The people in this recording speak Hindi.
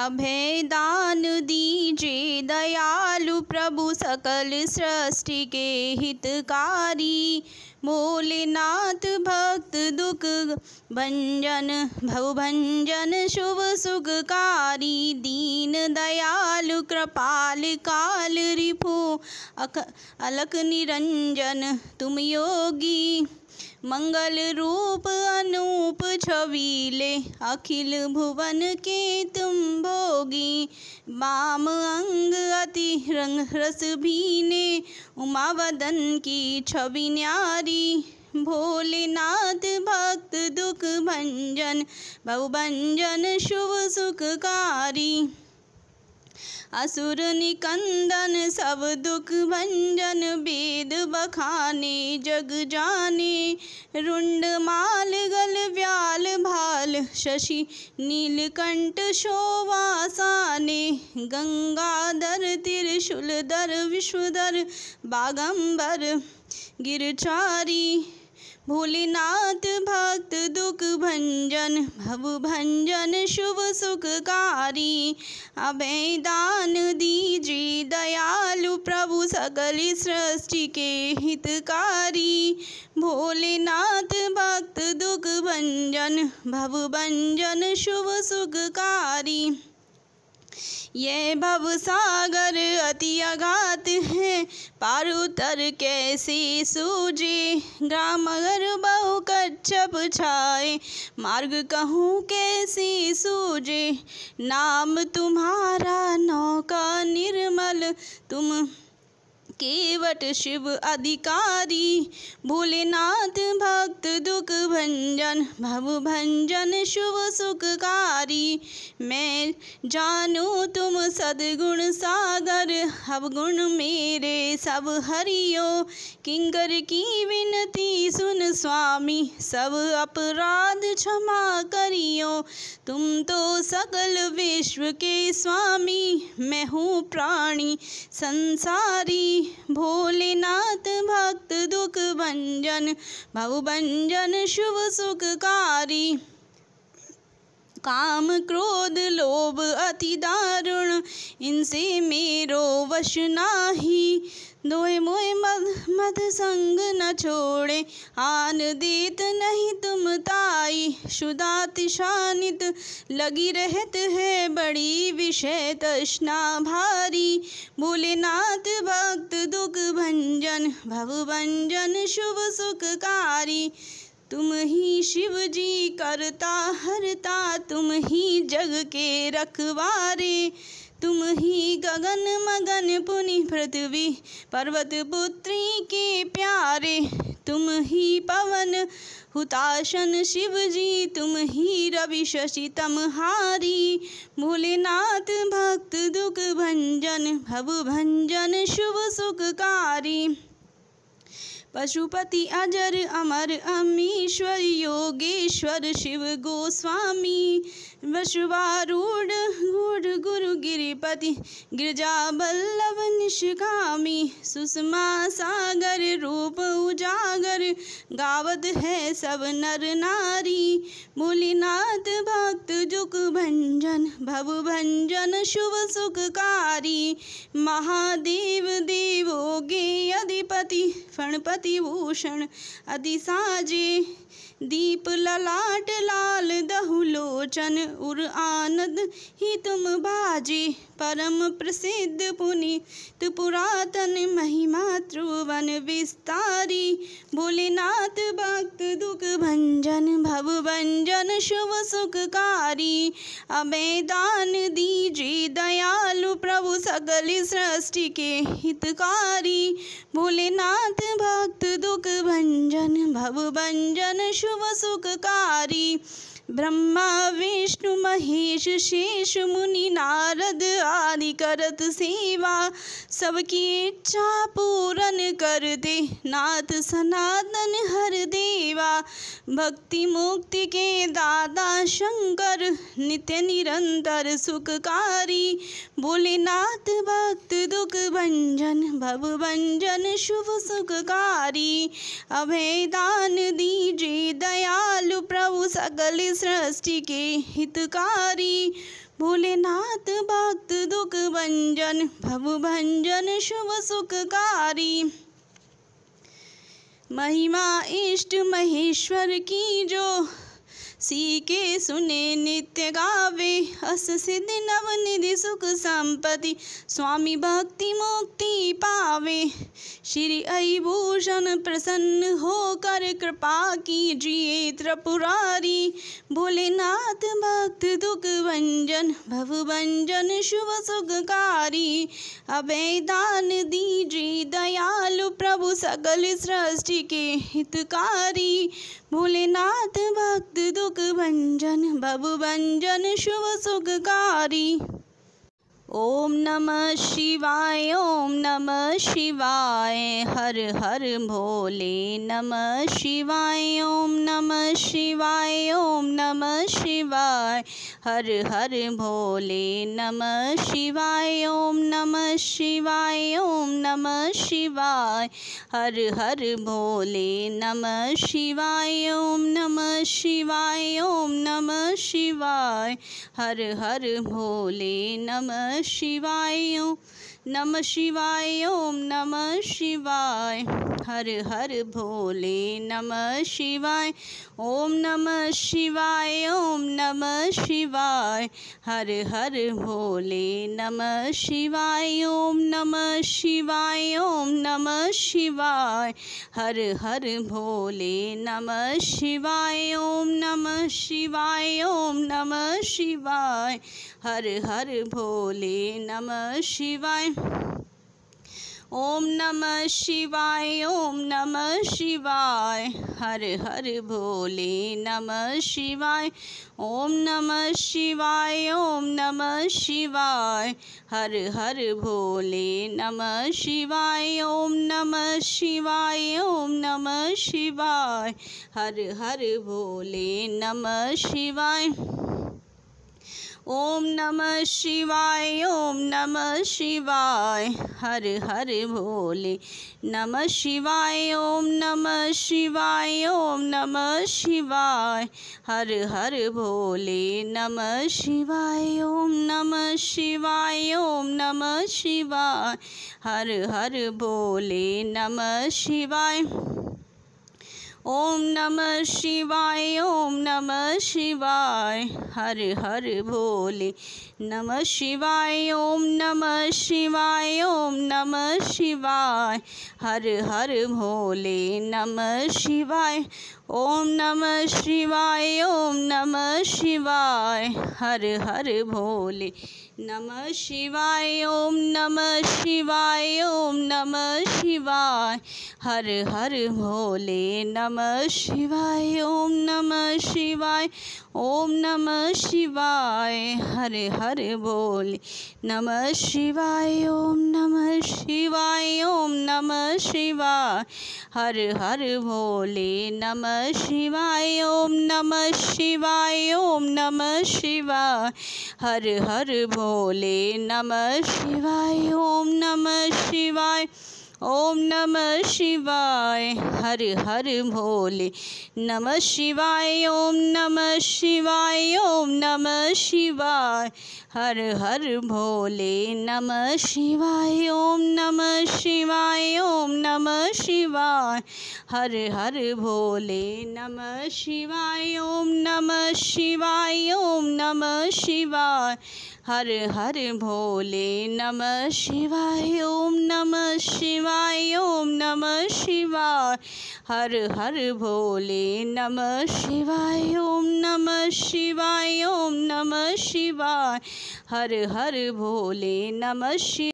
अभेदान दीजे दयालु प्रभु सकल सृष्टि के हितकारी भोलेनाथ भक्त दुख भंजन भवभंजन शुभ सुखकारी दीन दया कृपाल काल रिपु अक अलक निरंजन तुम योगी मंगल रूप अनूप छविले अखिल भुवन के तुम भोगी बाम अंग अति रंग रस भीने उमा वदन की छवि न्यारी भोलेनाथ भक्त दुख भंजन भंजन शुभ सुखकारी असुर निकंदन सब दुख भंजन वेद बखानी जग जानी रुंड माल गल व्याल भाल शशि नीलकंठ शोवासाने गंगाधर त्रिशूलधर विश्वधर बागंबर गिरचारी भोलेनाथ भक्त दुख भंजन भव भंजन शुभ सुखकारी अभय दान दीजिए दयालु प्रभु सकल सृष्टि के हितकारी भोलेनाथ भक्त दुख भंजन भव भंजन शुभ सुखकारी ये भव सागर अति अगात है पार उतर कैसी सूजी ग्राम अगर बहु कच्छप छाए मार्ग कहूँ कैसी सूजी नाम तुम्हारा नौका निर्मल तुम केवट शिव अधिकारी भोलेनाथ भक्त दुख भंजन भव भंजन शुभ सुखकारी मैं जानू तुम सदगुण सागर हव गुण मेरे सब हरियो किंकर की विनती सुन स्वामी सब अपराध क्षमा करियो तुम तो सकल विश्व के स्वामी मैं हूँ प्राणी संसारी भोलेनाथ भक्त दुख भंजन भव भंजन शुभ सुखकारी काम क्रोध लोभ अति दारुण इनसे मेरो वश नाही दोए मोए मद मद संग न छोड़े आन देत नहीं तुम ताई शुदातिशानित लगी रहत है बड़ी विषय तृष्णा भारी भोलेनाथ भक्त दुख भंजन भव भंजन शुभ सुखकारी तुम ही शिव जी करता हरता तुम ही जग के रखवारे तुम ही गगन मगन पुनि पृथ्वी पर्वत पुत्री के प्यारे तुम ही पवन हुताशन शिव जी तुम ही रवि शशि तमहारी भोलेनाथ भक्त दुख भंजन भव भंजन शुभ सुखकारी पशुपति अजर अमर अमीश्वर योगेश्वर शिव गोस्वामी वशुवारूढ़ गुरु गिरिपति गिरजा बल्लभ निष्कामी सुषमा सागर रूप उजागर गावत है सब नर नारी मुलिनाथ भक्त जुग भंजन भव भंजन शुभ सुखकारी महादेव देवोगे अधिपति फणपति भूषण अति साजे दीप ललाट लाल दहुलोचन उर आनंद ही तुम बाजे परम प्रसिद्ध पुनीत पुरातन महिमा त्रुवन विस्तारी भोलेनाथ भक्त दुख भंजन भव भंजन शुभ सुखकारी अभय दान दीजिए दयालु प्रभु सकल सृष्टि के हितकारी भोलेनाथ भक्त दुख भंजन भव भंजन शुभ सुखकारी ब्रह्मा विष्णु महेश शेष मुनि नारद आदि करत सेवा सबकी इच्छा पूरन कर दे नाथ सनातन हर देवा भक्ति मुक्ति के दादा शंकर नित्य निरंतर सुखकारी भोलेनाथ भक्त दुख भंजन भव भंजन शुभ सुखकारी अभय दान दीजे दयालु प्रभु सकल सृष्टि के हितकारी भोलेनाथ भक्त दुख भंजन भव भंजन शुभ सुखकारी महिमा इष्ट महेश्वर की जो सीखे सुने नित्य गावे अस सिद्ध नव निधि सुख संपति स्वामी भक्ति मुक्ति पावे श्री अरिभूषण प्रसन्न होकर कृपा कीजिए त्रिपुरारी भोलेनाथ भक्त दुख भंजन भव भंजन शुभ सुखकारी अभय दान दीजिए दयालु प्रभु सकल सृष्टि के हितकारी भोलेनाथ भक्त दुख सुख भंजन भव भंजन शुभ सुखकारी ओम नमः शिवाय ओम नमः शिवाय हर हर भोले नमः शिवाय ओम नमः शिवाय ओम नमः शिवाय हर हर भोले नमः शिवाय ओम नमः शिवाय ओम नमः शिवाय हर हर भोले नमः शिवाय ओम नमः शिवाय ओम नमः शिवाय हर हर भोले नमः नमः शिवाय नम शिवाय ओम नम शिवाय हर हर भोले नम शिवाय ओम नम शिवाय ओम नम शिवाय हर हर भोले नम शिवाय ओम नम शिवाय ओम नम शिवाय हर हर भोले नम शिवाय ओम नम शिवाय ओम नमः शिवाय हर हर भोले नमः शिवाय ओम नमः शिवाय ओम नमः शिवाय हर हर भोले नमः शिवाय ओम नमः शिवाय ओम नमः शिवाय हर हर भोले नमः शिवाय ओम नमः शिवाय ओम नमः शिवाय हर हर भोले नमः शिवाय ओम नमः शिवाय ओम नमः शिवाय हर हर भोले नमः शिवाय ओम नमः शिवाय ओम नमः शिवाय हर हर भोले नमः शिवाय ओम नमः शिवाय ओम नमः शिवाय हर हर भोले नमः शिवाय ओम नमः शिवाय ओम नमः शिवाय हर हर भोले नमः शिवाय ओम नमः शिवाय ओम नमः शिवाय हर हर भोले नमः शिवाय ओम नमः शिवाय ओम नमः शिवाय हर हर भोले नमः शिवाय ओम नमः शिवाय ओम नमः शिवाय हर हर भोले नमः शिवाय ओम नमः शिवाय ओम नमः शिवाय हर हर भोले नमः शिवाय ओम नमः शिवाय ओम नमः शिवाय हर हर भोले नमः शिवाय ओम नमः शिवाय ओम नमः शिवाय हर हर भोले नमः शिवाय ओम नमः शिवाय ओम नमः शिवाय हर हर भोले नमः शिवाय ओम नमः शिवाय ओम नमः शिवाय हर हर भोले नमः शिवाय ओम नमः शिवाय ओम नमः शिवाय हर हर भोले नमः शिवाय ओम नमः शिवाय ओम नमः शिवाय हर हर भोले नम शिवाय ओम नम शिवाय ओम नम शिवाय हर हर भोले नम शिवाय ओम नम शिवाय ओम नम शिवाय हर हर भोले नम शिवा